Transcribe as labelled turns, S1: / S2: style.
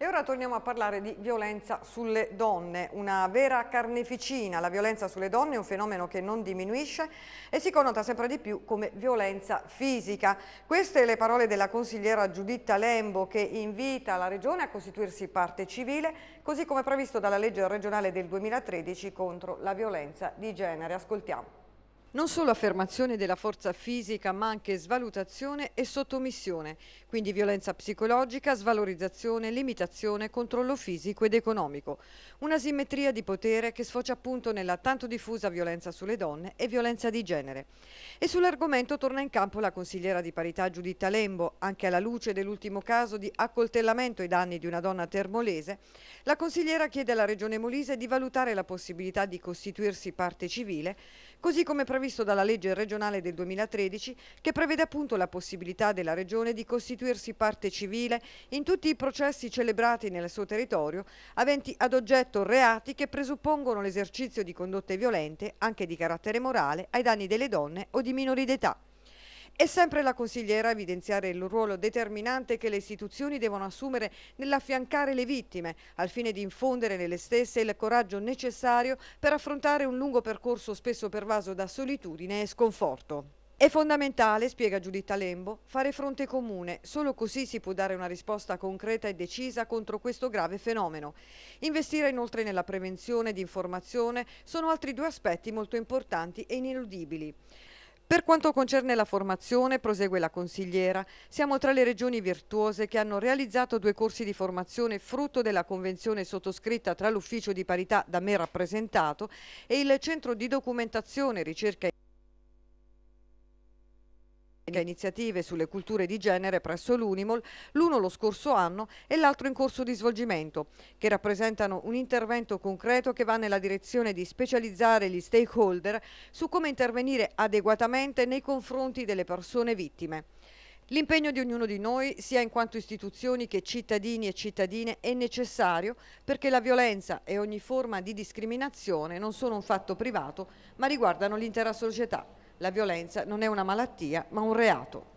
S1: E ora torniamo a parlare di violenza sulle donne, una vera carneficina. La violenza sulle donne è un fenomeno che non diminuisce e si connota sempre di più come violenza fisica. Queste le parole della consigliera Giuditta Lembo che invita la Regione a costituirsi parte civile, così come previsto dalla legge regionale del 2013 contro la violenza di genere. Ascoltiamo. Non solo affermazione della forza fisica, ma anche svalutazione e sottomissione, quindi violenza psicologica, svalorizzazione, limitazione, controllo fisico ed economico. Una simmetria di potere che sfocia appunto nella tanto diffusa violenza sulle donne e violenza di genere. E sull'argomento torna in campo la consigliera di parità Giuditta Lembo, anche alla luce dell'ultimo caso di accoltellamento ai danni di una donna termolese. La consigliera chiede alla Regione Molise di valutare la possibilità di costituirsi parte civile, così come previsto previsto dalla legge regionale del 2013 che prevede appunto la possibilità della Regione di costituirsi parte civile in tutti i processi celebrati nel suo territorio aventi ad oggetto reati che presuppongono l'esercizio di condotte violente, anche di carattere morale, ai danni delle donne o di minori d'età. È sempre la consigliera a evidenziare il ruolo determinante che le istituzioni devono assumere nell'affiancare le vittime, al fine di infondere nelle stesse il coraggio necessario per affrontare un lungo percorso spesso pervaso da solitudine e sconforto. È fondamentale, spiega Giuditta Lembo, fare fronte comune, solo così si può dare una risposta concreta e decisa contro questo grave fenomeno. Investire inoltre nella prevenzione ed informazione sono altri due aspetti molto importanti e ineludibili. Per quanto concerne la formazione, prosegue la consigliera, siamo tra le regioni virtuose che hanno realizzato due corsi di formazione frutto della convenzione sottoscritta tra l'ufficio di parità da me rappresentato e il centro di documentazione, ricerca e iniziative sulle culture di genere presso l'Unimol, l'uno lo scorso anno e l'altro in corso di svolgimento, che rappresentano un intervento concreto che va nella direzione di specializzare gli stakeholder su come intervenire adeguatamente nei confronti delle persone vittime. L'impegno di ognuno di noi, sia in quanto istituzioni che cittadini e cittadine, è necessario perché la violenza e ogni forma di discriminazione non sono un fatto privato, ma riguardano l'intera società la violenza non è una malattia ma un reato.